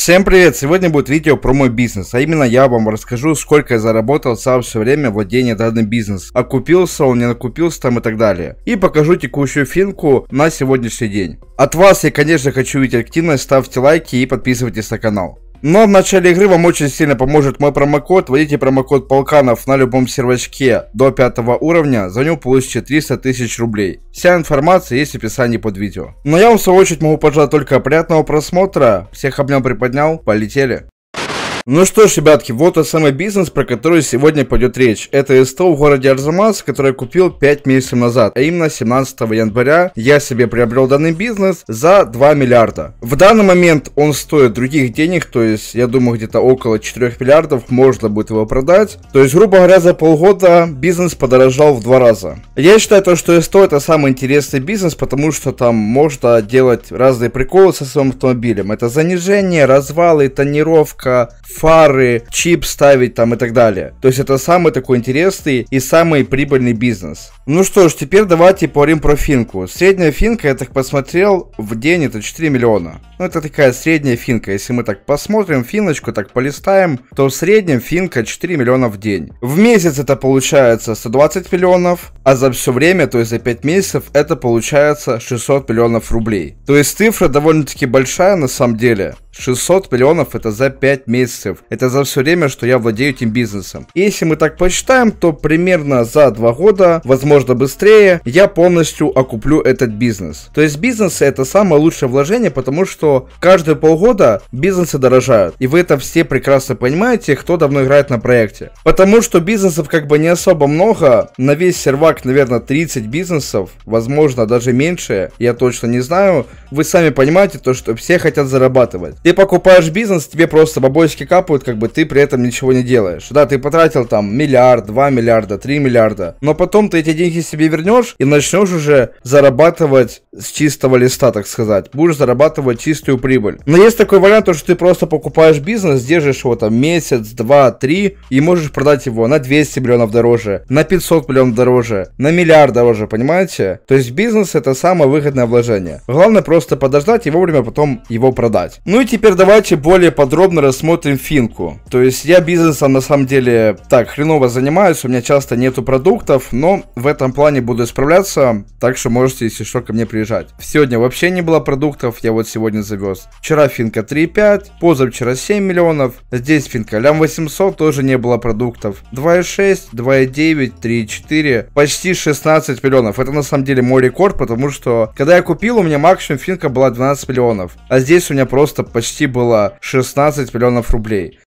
Всем привет! Сегодня будет видео про мой бизнес, а именно я вам расскажу, сколько я заработал за все время владения данным бизнесом, окупился он, не накупился там и так далее. И покажу текущую финку на сегодняшний день. От вас я, конечно, хочу видеть активность, ставьте лайки и подписывайтесь на канал. Но в начале игры вам очень сильно поможет мой промокод. Вводите промокод Полканов на любом сервачке до пятого уровня, за него получите 300 тысяч рублей. Вся информация есть в описании под видео. Но я вам в свою очередь могу пожелать только приятного просмотра. Всех обнял, приподнял, полетели. Ну что ж, ребятки, вот тот самый бизнес, про который сегодня пойдет речь. Это СТО в городе Арзамас, который я купил 5 месяцев назад, а именно 17 января я себе приобрел данный бизнес за 2 миллиарда. В данный момент он стоит других денег, то есть я думаю где-то около 4 миллиардов можно будет его продать. То есть грубо говоря за полгода бизнес подорожал в два раза. Я считаю то, что СТО это самый интересный бизнес, потому что там можно делать разные приколы со своим автомобилем. Это занижение, развалы, тонировка, фары, чип ставить там и так далее. То есть это самый такой интересный и самый прибыльный бизнес. Ну что ж, теперь давайте поговорим про финку. Средняя финка, я так посмотрел, в день это 4 миллиона. Ну это такая средняя финка. Если мы так посмотрим финочку, так полистаем, то в среднем финка 4 миллиона в день. В месяц это получается 120 миллионов, а за все время, то есть за 5 месяцев, это получается 600 миллионов рублей. То есть цифра довольно-таки большая на самом деле. 600 миллионов это за 5 месяцев. Это за все время, что я владею этим бизнесом. если мы так посчитаем, то примерно за 2 года, возможно быстрее, я полностью окуплю этот бизнес. То есть бизнес это самое лучшее вложение, потому что каждые полгода бизнесы дорожают. И вы это все прекрасно понимаете, кто давно играет на проекте. Потому что бизнесов как бы не особо много. На весь сервак, наверное, 30 бизнесов, возможно даже меньше, я точно не знаю. Вы сами понимаете то, что все хотят зарабатывать ты покупаешь бизнес, тебе просто бабочки капают, как бы ты при этом ничего не делаешь. Да, ты потратил там миллиард, два миллиарда, три миллиарда, но потом ты эти деньги себе вернешь и начнешь уже зарабатывать с чистого листа, так сказать. Будешь зарабатывать чистую прибыль. Но есть такой вариант, что ты просто покупаешь бизнес, держишь его там месяц, два, три и можешь продать его на 200 миллионов дороже, на 500 миллионов дороже, на миллиард дороже, понимаете? То есть бизнес это самое выгодное вложение. Главное просто подождать и вовремя потом его продать. Ну и теперь давайте более подробно рассмотрим финку. То есть я бизнесом на самом деле так хреново занимаюсь, у меня часто нету продуктов, но в этом плане буду справляться, так что можете, если что, ко мне приезжать. Сегодня вообще не было продуктов, я вот сегодня завез. Вчера финка 3,5, позавчера 7 миллионов, здесь финка лям 800, тоже не было продуктов. 2,6, 2,9, 3,4, почти 16 миллионов. Это на самом деле мой рекорд, потому что когда я купил, у меня максимум финка была 12 миллионов, а здесь у меня просто почти почти было 16 миллионов рублей.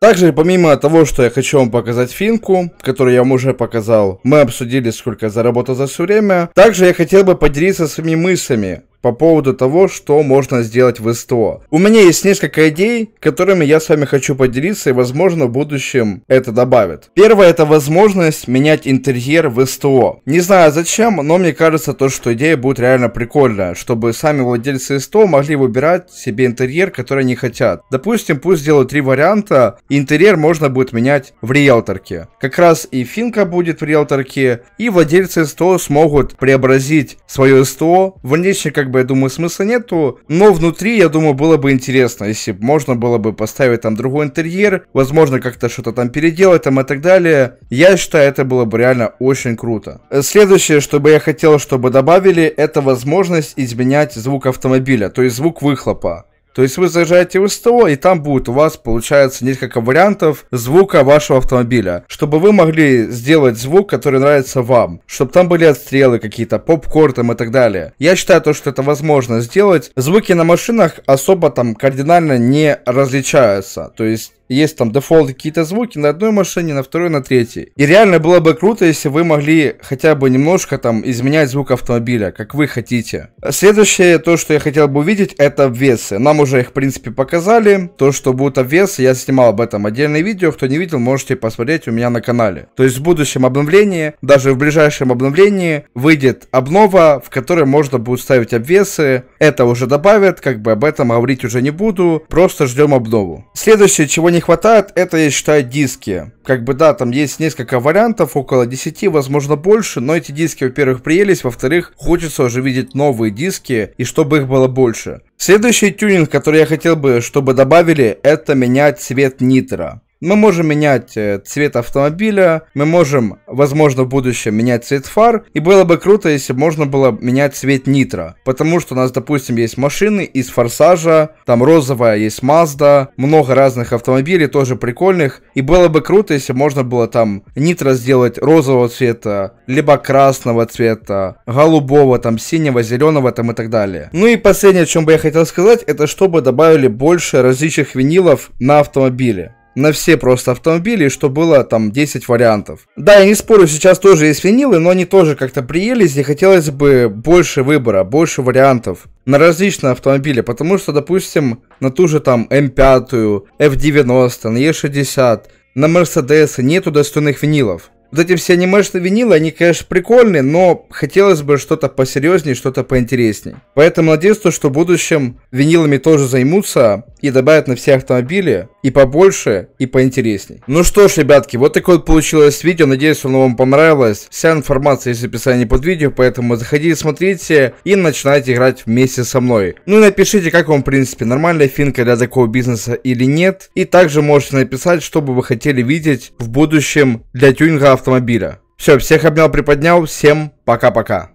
Также, помимо того, что я хочу вам показать финку, которую я вам уже показал, мы обсудили, сколько заработал за все время. Также я хотел бы поделиться своими мыслями по поводу того, что можно сделать в СТО. У меня есть несколько идей, которыми я с вами хочу поделиться и, возможно, в будущем это добавит. Первое – это возможность менять интерьер в СТО. Не знаю зачем, но мне кажется то, что идея будет реально прикольная, чтобы сами владельцы СТО могли выбирать себе интерьер, который они хотят. Допустим, пусть сделают три варианта, и интерьер можно будет менять в риэлторке. Как раз и финка будет в риэлторке, и владельцы СТО смогут преобразить свое СТО в нечто как как бы, я думаю, смысла нету. Но внутри, я думаю, было бы интересно, если бы можно было бы поставить там другой интерьер, возможно, как-то что-то там переделать там и так далее. Я считаю, это было бы реально очень круто. Э, следующее, что бы я хотел, чтобы добавили, это возможность изменять звук автомобиля, то есть звук выхлопа. То есть вы заезжаете в СТО, и там будет у вас, получается, несколько вариантов звука вашего автомобиля, чтобы вы могли сделать звук, который нравится вам, чтобы там были отстрелы какие-то, попкорн там и так далее. Я считаю то, что это возможно сделать. Звуки на машинах особо там кардинально не различаются. То есть есть там дефолт какие-то звуки на одной машине, на второй, на третьей. И реально было бы круто, если вы могли хотя бы немножко там изменять звук автомобиля, как вы хотите. Следующее, то, что я хотел бы увидеть, это обвесы. Нам уже их, в принципе, показали. То, что будут обвесы, я снимал об этом отдельное видео. Кто не видел, можете посмотреть у меня на канале. То есть в будущем обновлении, даже в ближайшем обновлении, выйдет обнова, в которой можно будет ставить обвесы. Это уже добавят, как бы об этом говорить уже не буду. Просто ждем обнову. Следующее, чего не не хватает, это, я считаю, диски. Как бы, да, там есть несколько вариантов, около 10, возможно, больше, но эти диски, во-первых, приелись, во-вторых, хочется уже видеть новые диски, и чтобы их было больше. Следующий тюнинг, который я хотел бы, чтобы добавили, это менять цвет нитро. Мы можем менять э, цвет автомобиля, мы можем, возможно, в будущем менять цвет фар, и было бы круто, если бы можно было менять цвет нитро, потому что у нас, допустим, есть машины из Форсажа, там розовая есть Mazda, много разных автомобилей, тоже прикольных, и было бы круто, если можно было там нитро сделать розового цвета, либо красного цвета, голубого, там, синего, зеленого, там и так далее. Ну и последнее, о чем бы я хотел сказать, это чтобы добавили больше различных винилов на автомобиле на все просто автомобили, что было там 10 вариантов. Да, я не спорю, сейчас тоже есть винилы, но они тоже как-то приелись, и хотелось бы больше выбора, больше вариантов на различные автомобили, потому что, допустим, на ту же там М5, F90, на E60, на Мерседесы нету достойных винилов. Вот эти все анимешные винилы, они, конечно, прикольные, но хотелось бы что-то посерьезнее, что-то поинтереснее. Поэтому надеюсь, что в будущем винилами тоже займутся и добавят на все автомобили и побольше, и поинтересней. Ну что ж, ребятки, вот такое вот получилось видео. Надеюсь, оно вам понравилось. Вся информация есть в описании под видео, поэтому заходите, смотрите и начинайте играть вместе со мной. Ну и напишите, как вам, в принципе, нормальная финка для такого бизнеса или нет. И также можете написать, что бы вы хотели видеть в будущем для тюнинга автомобиля. Все, всех обнял, приподнял. Всем пока-пока.